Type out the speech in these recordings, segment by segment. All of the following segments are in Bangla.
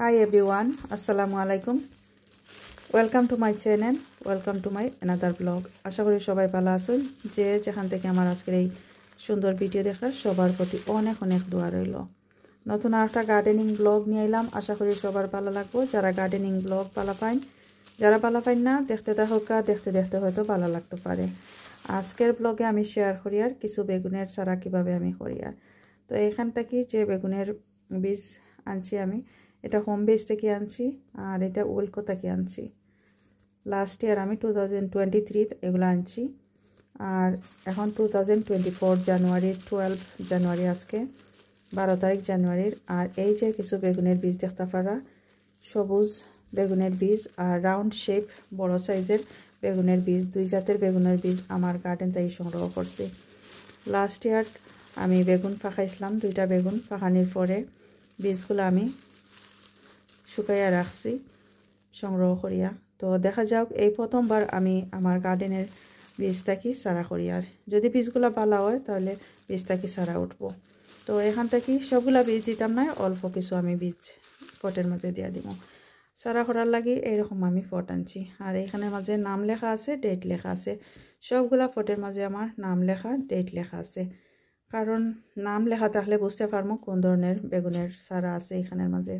হাই এভরিওয়ান আসসালামু আলাইকুম welcome to my channel welcome to my another vlog আশা করি সবাই ভালো আছেন যে যেখান থেকে আমার আজকের এই সুন্দর ভিডিও দেখার সবার প্রতি অনেক অনেক দোয়া রইল নতুন আর একটা গার্ডেনিং ব্লগ নিয়ে এলাম আশা করি সবার ভালো লাগবো যারা গার্ডেনিং ব্লগ ভালো পাইন যারা ভালো পাইন না দেখতে থাকা দেখতে দেখতে হয়তো ভালো লাগতে পারে আজকের ব্লগে আমি শেয়ার করি আর কিছু বেগুনের চারা কীভাবে আমি করি আর তো এখান থেকে যে বেগুনের বীজ আনছি আমি এটা হোম বেস থেকে আনছি আর এটা ওয়েলকো থেকে আনছি লাস্ট ইয়ার আমি টু থাউজেন্ড টোয়েন্টি এগুলো আনছি আর এখন টু থাউজেন্ড টোয়েন্টি ফোর জানুয়ারির টুয়েলভ জানুয়ারি আজকে বারো তারিখ জানুয়ারির আর এই যে কিছু বেগুনের বীজ দেখতে পারা সবুজ বেগুনের বীজ আর রাউন্ড শেপ বড় সাইজের বেগুনের বীজ দুই জাতের বেগুনের বীজ আমার গার্ডেন তাই সংগ্রহ করছি লাস্ট ইয়ার আমি বেগুন পাকাইছিলাম দুইটা বেগুন ফাঁকানির পরে বীজগুলো আমি শুকাইয়া রাখছি সংগ্রহ করিয়া তো দেখা যাক এই প্রথমবার আমি আমার গার্ডেনের বীজটাকি সারা করিয়ার যদি বীজগুলো ভালো হয় তাহলে বীজটাকি সারা উঠব তো এখান থেকে সবগুলা বীজ দিতাম না অল্প কিছু আমি বীজ পটের মাঝে দিয়ে দিব সারা করার লাগে এইরকম আমি ফট আনছি আর এখানে মাঝে নাম লেখা আছে ডেট লেখা আছে সবগুলা ফটের মাঝে আমার নাম লেখা ডেট লেখা আছে কারণ নাম লেখা থাকলে বুঝতে পারবো কোন ধরনের বেগুনের সারা আছে এখানের মাঝে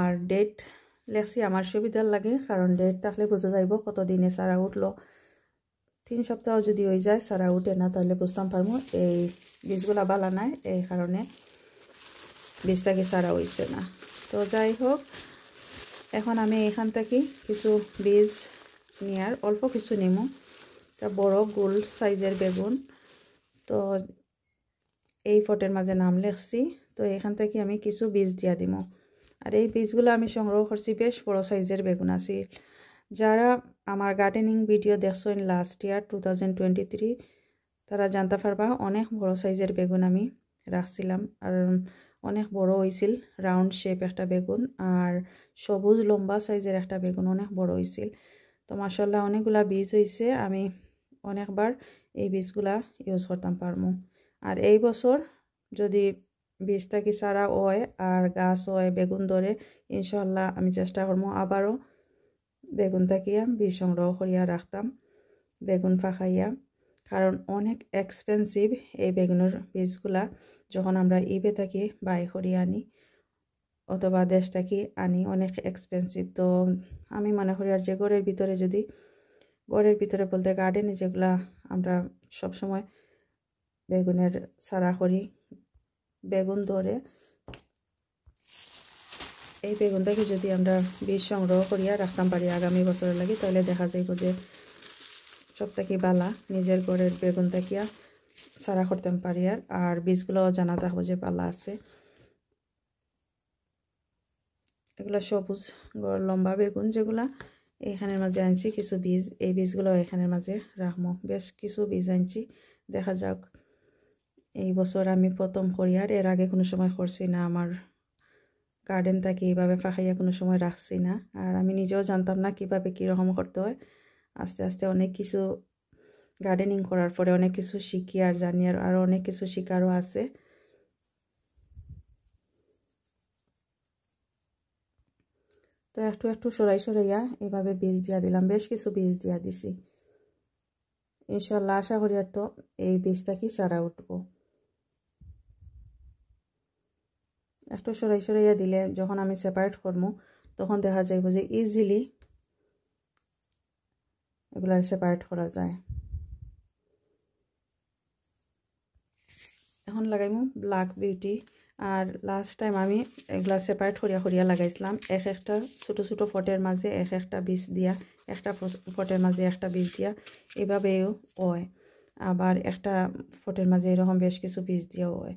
আর ডেট লেখছি আমার সুবিধার লাগে কারণ ডেট থাকলে বোঝা যাইব কতদিনে সারা উঠলো তিন সপ্তাহ যদি হয়ে যায় সারা উঠে না তাহলে বুঝতাম পারবো এই বীজগুলা বালা নাই এই কারণে বীজটাকে সারা হইছে না তো যাই হোক এখন আমি এখান থেকে কিছু বীজ নেয়ার অল্প কিছু নিমু তা বড় গোল সাইজের বেগুন তো এই ফটের মাঝে নাম লেখছি তো এখান থেকে আমি কিছু বীজ দিয়া দিমু আর এই বীজগুলো আমি সংগ্রহ করছি বেশ বড় সাইজের বেগুন আছে যারা আমার গার্ডেনিং ভিডিও দেখছো in last year two thousand twenty three তারা জানতে পারবা অনেক বড় সাইজের বেগুন আমি রাখছিলাম আর অনেক বড় হয়েছিল রাউন্ড শেপ একটা বেগুন আর সবুজ লম্বা সাইজের একটা বেগুন অনেক বড় হয়েছিল তো মাসাল্লাহ অনেকগুলা বীজ হয়েছে আমি অনেকবার এই বীজগুলা ইউজ করতাম পারমো আর এই বছর যদি বীজটা কি সারা হয় আর গাছ হয় বেগুন ধরে ইনশাল্লাহ আমি চেষ্টা করবো আবারও বেগুন থাকিয়া বীজ সংগ্রহ করিয়া রাখতাম বেগুন ফাঁকাইয়া কারণ অনেক এক্সপেন্সিভ এই বেগুনের বীজগুলা যখন আমরা ইবে থাকি বাই করিয়া আনি অথবা দেশ থাকি আনি অনেক এক্সপেন্সিভ তো আমি মনে করি আর যে ঘরের ভিতরে যদি ঘরের ভিতরে বলতে গার্ডেনে যেগুলা আমরা সবসময় বেগুনের সারা করি বেগুন ধরে এই বেগুনটাকে যদি আমরা বীজ সংগ্রহ করিয়া রাখতাম পারি আগামী বছরের লাগে তাহলে দেখা যাইব যে সবটাকি বালা নিজের ঘরের বেগুন থাকিয়া ছাড়া করতাম পারি আর আর বীজগুলো জানা থাকব যে বালা আছে এগুলো সবুজ লম্বা বেগুন যেগুলা এখানের মাঝে আনছি কিছু বীজ এই বীজগুলো এখানের মাঝে রাখবো বেশ কিছু বীজ আনছি দেখা যাক এই বছর আমি প্রথম করি আর এর আগে কোনো সময় করছি না আমার গার্ডেনটাকে এইভাবে ফাঁকাইয়া কোনো সময় রাখছি না আর আমি নিজেও জানতাম না কীভাবে কীরকম করতে হয় আস্তে আস্তে অনেক কিছু গার্ডেনিং করার পরে অনেক কিছু শিখি আর জানি আর আরও অনেক কিছু শিকারও আছে তো একটু একটু সরাই সরাইয়া এভাবে বীজ দিয়া দিলাম বেশ কিছু বীজ দিয়া দিছি ইনশাল্লাহ আশা করি আর তো এই বীজটা কি সারা উঠবো একটু সরাই সরাইয়া দিলে যখন আমি সেপারেট করবো তখন দেখা যাইব যে ইজিলি এগুলার সেপারেট করা যায় এখন লাগাইমু ব্ল্যাক বিউটি আর লাস্ট টাইম আমি এগুলা সেপারেট হরিয়া হরিয়া লাগাইছিলাম এক একটা ছোট ছোট ফটের মাঝে এক একটা বীজ দিয়া একটা ফটের মাঝে একটা বীজ দিয়া এভাবেও হয় আবার একটা ফটের মাঝে এরকম বেশ কিছু বীজ দিয়াও হয়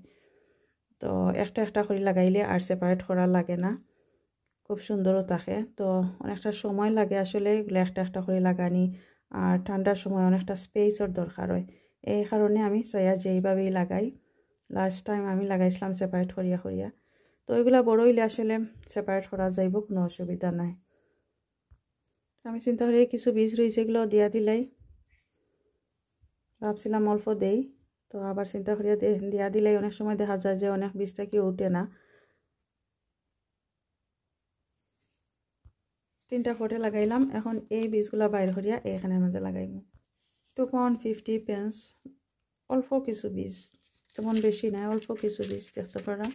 তো একটা একটা করে লাগাইলে আর সেপারেট করা লাগে না খুব সুন্দরও থাকে তো অনেকটা সময় লাগে আসলে এগুলো একটা একটা করে লাগানি আর ঠান্ডার সময় অনেকটা স্পেসের দরকার হয় এই কারণে আমি সয়া যেইভাবেই লাগাই লাস্ট টাইম আমি লাগাইছিলাম সেপারেট করিয়া করিয়া তো ওইগুলা বড় হইলে আসলে সেপারেট করা যাইব কোনো অসুবিধা নাই আমি চিন্তা করি কিছু বীজ রয়েছে এগুলো দিয়া দিলাই ভাবছিলাম অল্প দেই তো আবার চিন্তা করিয়া দিয়া দিলে অনেক সময় দেখা যায় যে অনেক বীজটা কি উঠে না তিনটা কোটে লাগাইলাম এখন এই বীজগুলা বাইর করিয়া এখানের মাঝে লাগাইব টু পয়েন্ট ফিফটি পেন্স অল্প কিছু বীজ তেমন বেশি নাই অল্প কিছু বীজ দেখতে পারা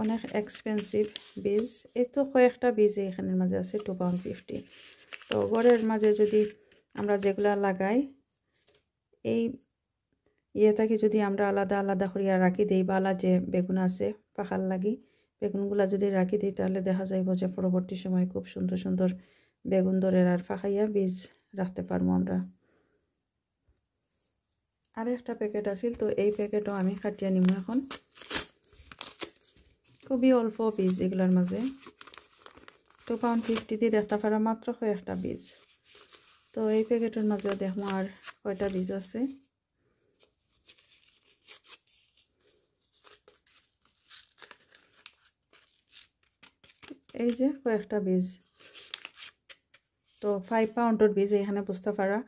অনেক এক্সপেন্সিভ বীজ এই তো কয়েকটা বীজ এখানের মাঝে আছে টু পাউন্ড ফিফটি তো ঘরের মাঝে যদি আমরা যেগুলা লাগাই এই ইয়েটাকে যদি আমরা আলাদা আলাদা করিয়া রাখি দিই বা আলাদা যে বেগুন আছে পাখার লাগি বেগুনগুলা যদি রাখি দিই তাহলে দেখা যাইব যে পরবর্তী সময় খুব সুন্দর সুন্দর বেগুন ধরে আর ফাঁকাইয়া বীজ রাখতে পারবো আমরা আর একটা প্যাকেট আছিল তো এই প্যাকেটও আমি খাটিয়ে নিব এখন খুবই অল্প বীজ এগুলোর মাঝে টু পাউন্ড দিয়ে দেখতে পারা মাত্র কয়েকটা বীজ তো এই প্যাকেটের মাঝে দেখো আর কয়টা বীজ আছে এই যে কয়েকটা বীজ তো ফাইভ পাউন্ডের বীজ এখানে বুঝতে পারা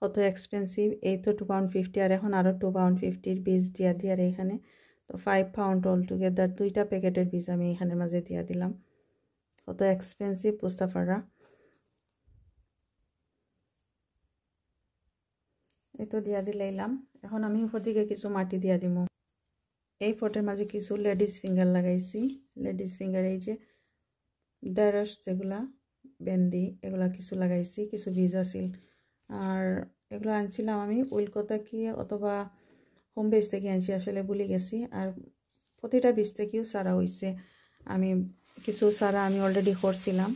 কত এক্সপেন্সিভ এই তো টু পাউন্ড ফিফটি আর এখন আরও টু পাউন্ড ফিফটির বীজ দিয়া দিয়ে আর এখানে তো ফাইভ পাউন্ড অল টুগেদার দুইটা প্যাকেটের বীজ আমি এখানের মাঝে দিয়া দিলাম কত এক্সপেন্সিভ বুঝতে পারা এতো দিয়া দিলাইলাম এখন আমি উপর দিকে কিছু মাটি দিয়া দিব এই ফটোর মাঝে কিছু লেডিস ফিঙ্গার লাগাইছি লেডিস ফিঙ্গার এই যে দেড়স যেগুলা বেন্দি এগুলা কিছু লাগাইছি কিছু বীজ আছিল আর এগুলো আনছিলাম আমি উইলকতা কি অথবা হোম বেজ থেকে আনছি আসলে ভুলে গেছি আর প্রতিটা বীজ থেকেও সারা হয়েছে আমি কিছু সারা আমি অলরেডি করছিলাম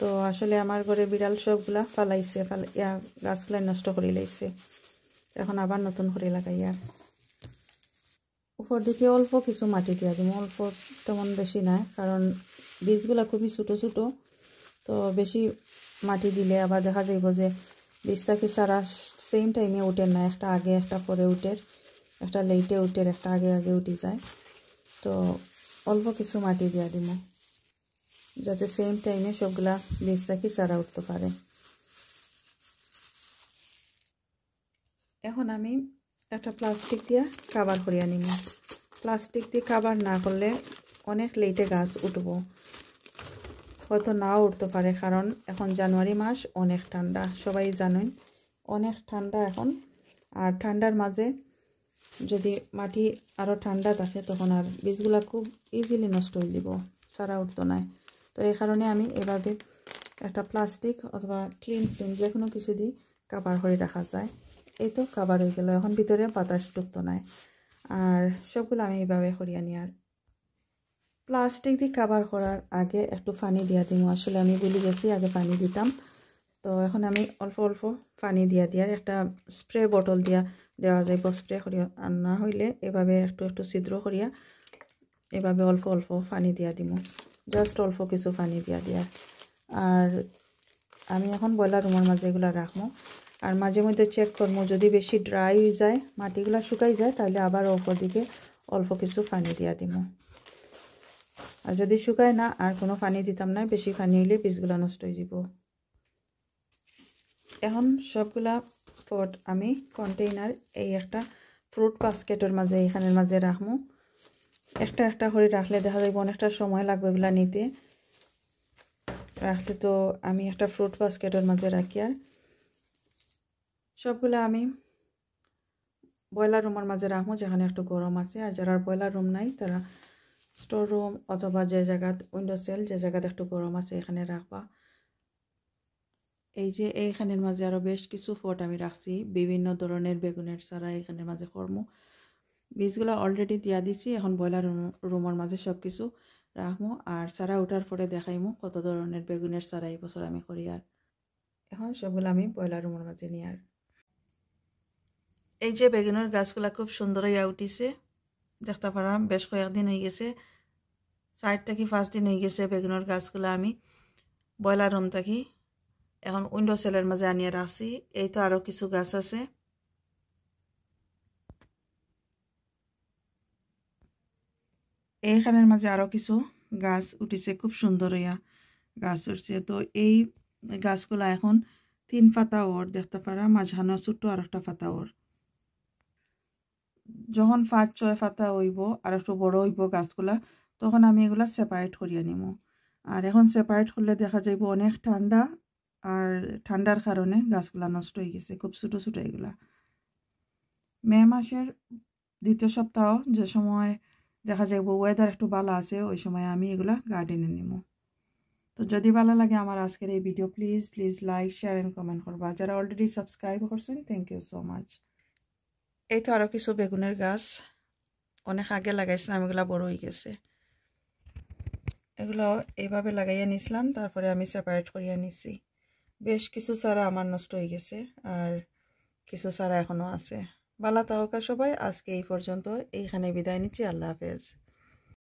তো আসলে আমার ঘরে বিড়াল সবগুলা ফালাইছে ইয়া গাছগুলা নষ্ট করে লাইছে এখন আবার নতুন করে আর উপর দিকে অল্প কিছু মাটি দিয়া দিব অল্প তেমন বেশি না কারণ বীজগুলা খুবই ছোটো ছোটো তো বেশি মাটি দিলে আবার দেখা যাইব যে বীজটাকে সারা সেম টাইমে উঠে না একটা আগে একটা পরে উঠের একটা লেটে উঠের একটা আগে আগে উঠে যায় তো অল্প কিছু মাটি দিয়া দিব যাতে সেম টাইমে সবগুলা বীজটাকে সারা উঠতে পারে এখন আমি একটা প্লাস্টিক দিয়ে কাবার করিয়া নিব প্লাস্টিক দিয়ে কাবার না করলে অনেক লেটে গাছ উঠব হয়তো নাও উঠতে পারে কারণ এখন জানুয়ারি মাস অনেক ঠান্ডা সবাই জানেন অনেক ঠান্ডা এখন আর ঠান্ডার মাঝে যদি মাটি আরও ঠান্ডা থাকে তখন আর বীজগুলা খুব ইজিলি নষ্ট হয়ে যাব সারা উঠতো নাই তো এই কারণে আমি এভাবে একটা প্লাস্টিক অথবা ক্লিন ফিল্ম যে কোনো কিছু দিয়ে কাবার করে রাখা যায় এই তো কাবার হয়ে গেল এখন ভিতরে বাতাস ঢুকতো নাই আর সবগুলো আমি এইভাবে করিয়া নিয়ার প্লাস্টিক দিয়ে কাবার করার আগে একটু পানি দিয়া দিমু আসলে আমি বলি গেছি আগে পানি দিতাম তো এখন আমি অল্প অল্প পানি দিয়া দিয়ার একটা স্প্রে বটল দিয়া দেওয়া যাইব স্প্রে করিয়া না হইলে এভাবে একটু একটু ছিদ্র করিয়া এভাবে অল্প অল্প পানি দিয়া দিব জাস্ট অল্প কিছু পানি দিয়া দিয়ার আর আমি এখন ব্রয়লার রুমের মাঝে এগুলো রাখবো আর মাঝে মধ্যে চেক করবো যদি বেশি ড্রাই হয়ে যায় মাটিগুলো শুকাই যায় তাহলে আবার ওপর দিকে অল্প কিছু পানি দিয়া দিব আর যদি শুকায় না আর কোনো পানি দিতাম না বেশি পানি হইলে বীজগুলো নষ্ট হয়ে যাব এখন সবগুলা পট আমি কন্টেইনার এই একটা ফ্রুট বাস্কেটের মাঝে এখানের মাঝে রাখবো একটা একটা করে রাখলে দেখা যাবে অনেকটা সময় লাগবে এগুলা নিতে রাখতে তো আমি একটা ফ্রুট বাস্কেটের মাঝে রাখি আর সবগুলো আমি ব্রয়লার রুমের মাঝে রাখবো যেখানে একটু গরম আছে আর যারা ব্রয়লার রুম নাই তারা স্টোর রুম অথবা যে জায়গাত উইন্ডো সেল যে জায়গাতে একটু গরম আছে এখানে রাখবা এই যে এইখানের মাঝে আরও বেশ কিছু ফট আমি রাখছি বিভিন্ন ধরনের বেগুনের সারা এখানের মাঝে কর্ম বীজগুলো অলরেডি দিয়া দিছি এখন ব্রয়লার রুমের মাঝে সব কিছু রাখবো আর সারা উঠার পরে দেখাইমু কত ধরনের বেগুনের সারা এই বছর আমি করি আর এখন সবগুলো আমি ব্রয়লার রুমের মাঝে নিয়ে আর এই যে বেগুনের গাছগুলা খুব সুন্দর হইয়া উঠিছে দেখতে পারাম বেশ কয়েকদিন হয়ে গেছে চার থেকে পাঁচ দিন হয়ে গেছে বেগুনের গাছগুলা আমি ব্রয়লার রুম থাকি এখন উইন্ডো সেলের মাঝে আনিয়ে রাখছি এই তো আরও কিছু গাছ আছে এইখানের মাঝে আরও কিছু গাছ উঠিছে খুব সুন্দর হইয়া গাছ উঠছে তো এই গাছগুলা এখন তিন পাতা ওর দেখতে পারা মাঝখানো ছোট্ট আর একটা পাতা ওর যখন ফাঁচ ছয় ফাতা হইব আর একটু বড় হইব গাছগুলা তখন আমি এগুলা সেপারেট করিয়া নিব আর এখন সেপারেট করলে দেখা যাইব অনেক ঠান্ডা আর ঠান্ডার কারণে গাছগুলা নষ্ট হয়ে গেছে খুব ছোটো ছোটো এগুলা মে মাসের দ্বিতীয় সপ্তাহ যে সময় দেখা যাইব ওয়েদার একটু ভালো আছে ওই সময় আমি এগুলা গার্ডেনে নিব তো যদি ভালো লাগে আমার আজকের এই video please please like share and comment করবা যারা অলরেডি সাবস্ক্রাইব করছেন থ্যাংক ইউ সো মাচ এই তো আরও কিছু বেগুনের গাছ অনেক আগে লাগাইছিলাম এগুলো বড় হয়ে গেছে এগুলো এইভাবে লাগাইয়া নিছিলাম তারপরে আমি সেপারেট করিয়া নিছি বেশ কিছু চারা আমার নষ্ট হয়ে গেছে আর কিছু চারা এখনও আছে বালা তাহকা সবাই আজকে এই পর্যন্ত এইখানে বিদায় নিচ্ছি আল্লাহ হাফেজ